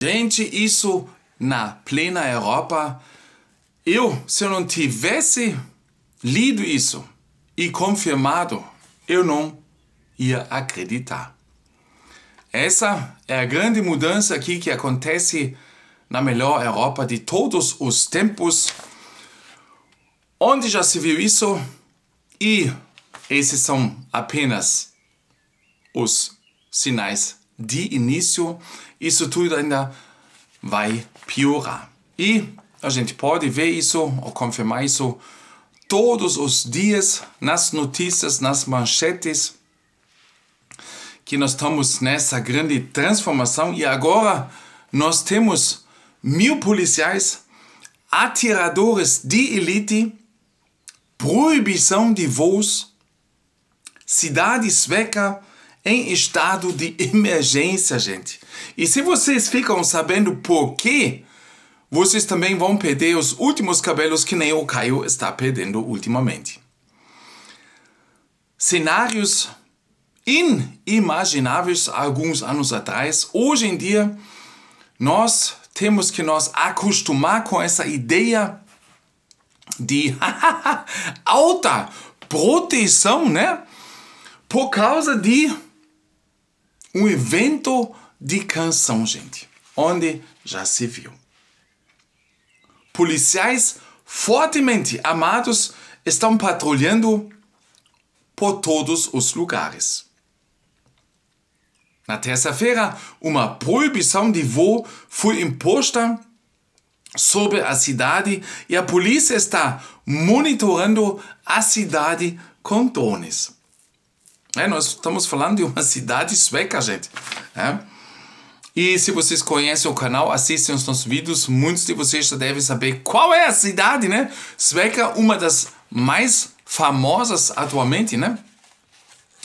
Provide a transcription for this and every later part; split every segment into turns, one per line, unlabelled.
Gente, isso na plena Europa. Eu, se eu não tivesse lido isso e confirmado, eu não ia acreditar. Essa é a grande mudança aqui que acontece na melhor Europa de todos os tempos. Onde já se viu isso? E esses são apenas os sinais de início, isso tudo ainda vai piorar. E a gente pode ver isso ou confirmar isso todos os dias nas notícias, nas manchetes, que nós estamos nessa grande transformação e agora nós temos mil policiais, atiradores de elite, proibição de voos, cidade sueca em estado de emergência, gente. E se vocês ficam sabendo por quê, vocês também vão perder os últimos cabelos que nem o Caio está perdendo ultimamente. Cenários inimagináveis alguns anos atrás, hoje em dia nós temos que nos acostumar com essa ideia de alta proteção, né? Por causa de um evento de canção, gente, onde já se viu. Policiais fortemente armados estão patrulhando por todos os lugares. Na terça-feira, uma proibição de voo foi imposta sobre a cidade e a polícia está monitorando a cidade com drones. É, nós estamos falando de uma cidade sueca, gente. É. E se vocês conhecem o canal, assistem os nossos vídeos. Muitos de vocês já devem saber qual é a cidade, né? Sueca, uma das mais famosas atualmente, né?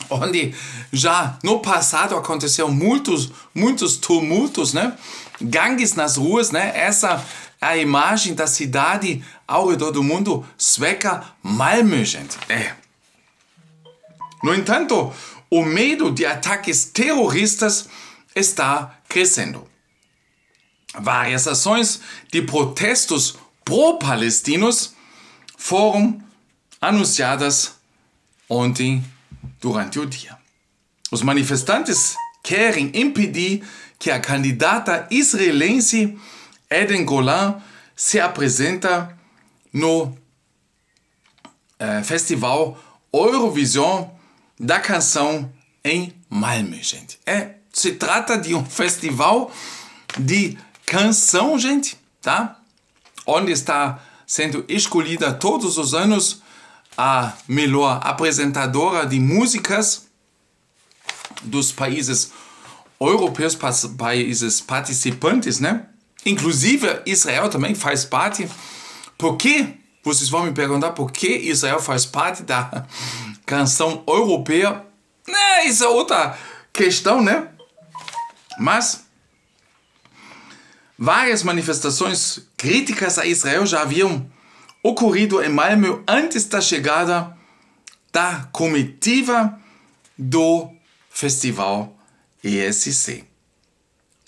Onde já no passado aconteceu muitos, muitos tumultos, né? Gangues nas ruas, né? Essa é a imagem da cidade ao redor do mundo sueca, Malmö, gente. É. No entanto, o medo de ataques terroristas está crescendo. Várias ações de protestos pró-palestinos foram anunciadas ontem durante o dia. Os manifestantes querem impedir que a candidata israelense Eden Golan se apresente no eh, festival Eurovision da canção em Malmö, gente. É, se trata de um festival de canção, gente, tá? Onde está sendo escolhida todos os anos a melhor apresentadora de músicas dos países europeus, países participantes, né? Inclusive Israel também faz parte. Por que? Vocês vão me perguntar por que Israel faz parte da canção europeia. É, isso é outra questão, né? Mas várias manifestações críticas a Israel já haviam ocorrido em Malmö antes da chegada da comitiva do Festival ESC.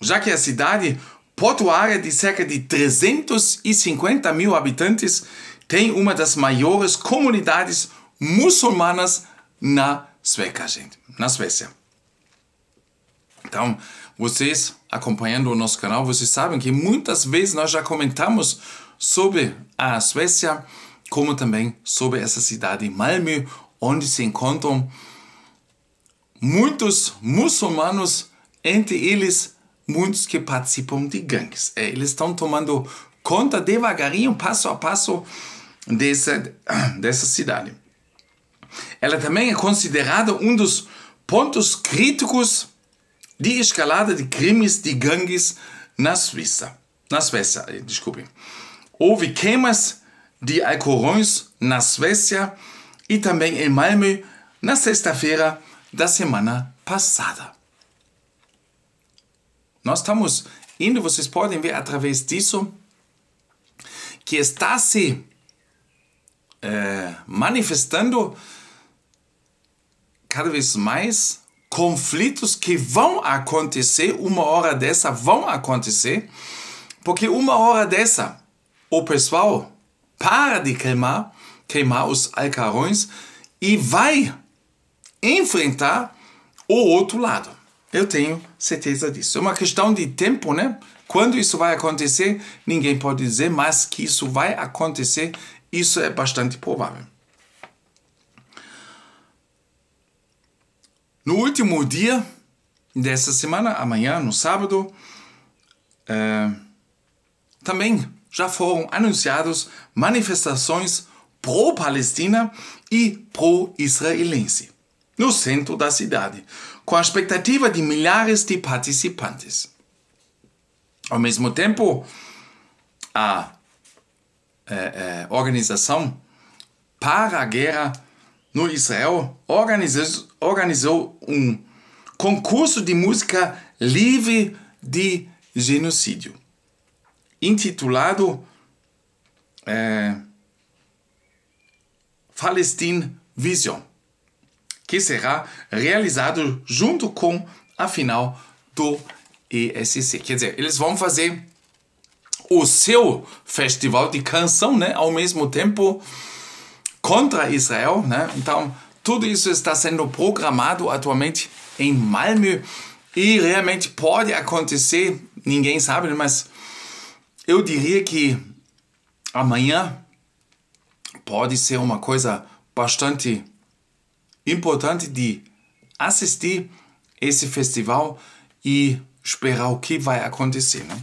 Já que a cidade portuária de cerca de 350 mil habitantes tem uma das maiores comunidades muçulmanas na Suécia, gente. Na Suécia. Então, vocês acompanhando o nosso canal, vocês sabem que muitas vezes nós já comentamos sobre a Suécia, como também sobre essa cidade Malmö, onde se encontram muitos muçulmanos, entre eles muitos que participam de gangues. É, eles estão tomando conta devagarinho, passo a passo, dessa, dessa cidade. Ela também é considerada um dos pontos críticos de escalada de crimes de gangues na Suíça. Na Suécia, eh, desculpe. Houve queimas de alcorões na Suécia e também em Malmö na sexta-feira da semana passada. Nós estamos indo, vocês podem ver através disso que está se é, manifestando cada vez mais conflitos que vão acontecer, uma hora dessa vão acontecer, porque uma hora dessa o pessoal para de queimar, queimar os alcarões e vai enfrentar o outro lado. Eu tenho certeza disso. É uma questão de tempo, né? Quando isso vai acontecer, ninguém pode dizer, mas que isso vai acontecer, isso é bastante provável. No último dia dessa semana, amanhã, no sábado, é, também já foram anunciados manifestações pró-palestina e pró-israelense no centro da cidade, com a expectativa de milhares de participantes. Ao mesmo tempo, a, a é, é, organização para a guerra no Israel, organizou, organizou um concurso de música livre de genocídio, intitulado é, Palestine Vision, que será realizado junto com a final do ESC. Quer dizer, eles vão fazer o seu festival de canção, né? Ao mesmo tempo contra Israel, né? Então, tudo isso está sendo programado atualmente em Malmö e realmente pode acontecer, ninguém sabe, né? mas eu diria que amanhã pode ser uma coisa bastante importante de assistir esse festival e esperar o que vai acontecer, né?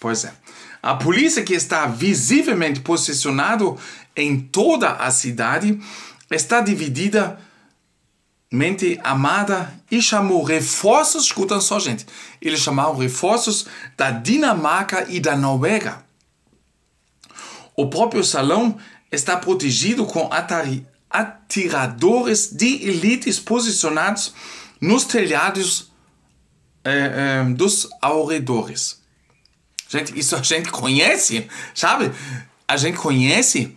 Pois é. A polícia que está visivelmente posicionado em toda a cidade está dividida mente amada e chamou reforços, escutam só gente, eles chamaram reforços da Dinamarca e da Noruega. O próprio salão está protegido com atiradores de elites posicionados nos telhados eh, eh, dos alredores. Gente, isso a gente conhece, sabe? A gente conhece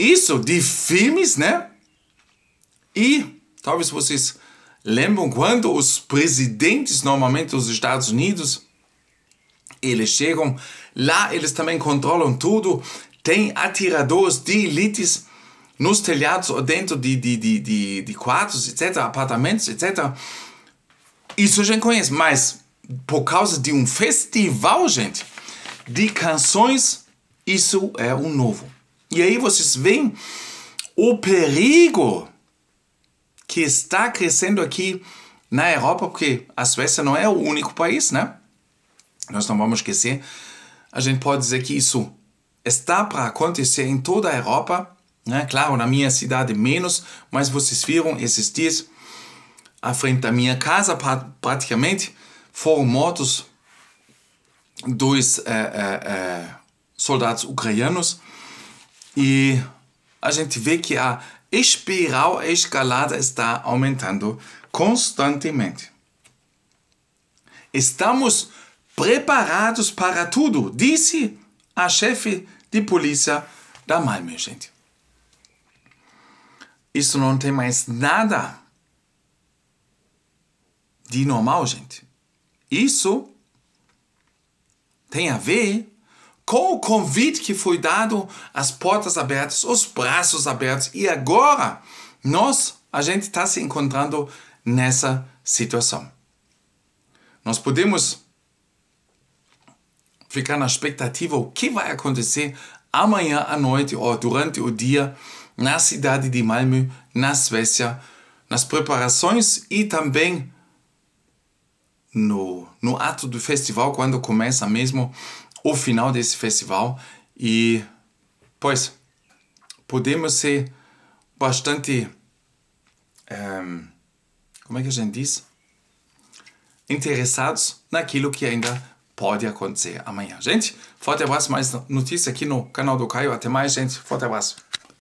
isso, de filmes, né? E talvez vocês lembram quando os presidentes, normalmente dos Estados Unidos, eles chegam lá, eles também controlam tudo, tem atiradores de elites nos telhados ou dentro de, de, de, de, de quartos, etc., apartamentos, etc. Isso a gente conhece, mas por causa de um festival, gente, de canções, isso é um novo. E aí vocês veem o perigo que está crescendo aqui na Europa, porque a Suécia não é o único país, né? Nós não vamos esquecer. A gente pode dizer que isso está para acontecer em toda a Europa, né? Claro, na minha cidade menos, mas vocês viram esses dias à frente da minha casa, praticamente, foram mortos dois é, é, é, soldados ucranianos e a gente vê que a espiral a escalada está aumentando constantemente. Estamos preparados para tudo, disse a chefe de polícia da Malmö, gente. Isso não tem mais nada de normal, gente. Isso tem a ver com o convite que foi dado, as portas abertas, os braços abertos, e agora nós, a gente está se encontrando nessa situação. Nós podemos ficar na expectativa o que vai acontecer amanhã à noite ou durante o dia na cidade de Malmö, na Suécia, nas preparações e também no, no ato do festival, quando começa mesmo o final desse festival e, pois, podemos ser bastante. Um, ehm, como é que a gente diz? Interessados naquilo que ainda pode acontecer amanhã. Gente, forte abraço, mais notícias aqui no canal do Caio. Até mais, gente. Forte abraço.